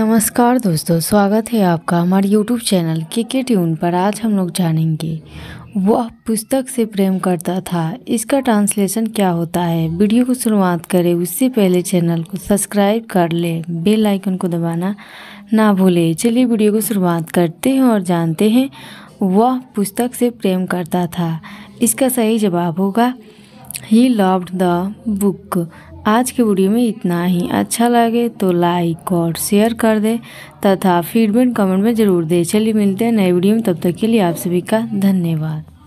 नमस्कार दोस्तों स्वागत है आपका हमारे YouTube चैनल के के ट्यून पर आज हम लोग जानेंगे वह पुस्तक से प्रेम करता था इसका ट्रांसलेशन क्या होता है वीडियो को शुरुआत करें उससे पहले चैनल को सब्सक्राइब कर लें बेल आइकन को दबाना ना भूलें चलिए वीडियो को शुरुआत करते हैं और जानते हैं वह पुस्तक से प्रेम करता था इसका सही जवाब होगा ही लव्ड द बुक आज के वीडियो में इतना ही अच्छा लगे तो लाइक और शेयर कर दे तथा फीडबैक कमेंट में ज़रूर दे चलिए मिलते हैं नए वीडियो में तब तक के लिए आप सभी का धन्यवाद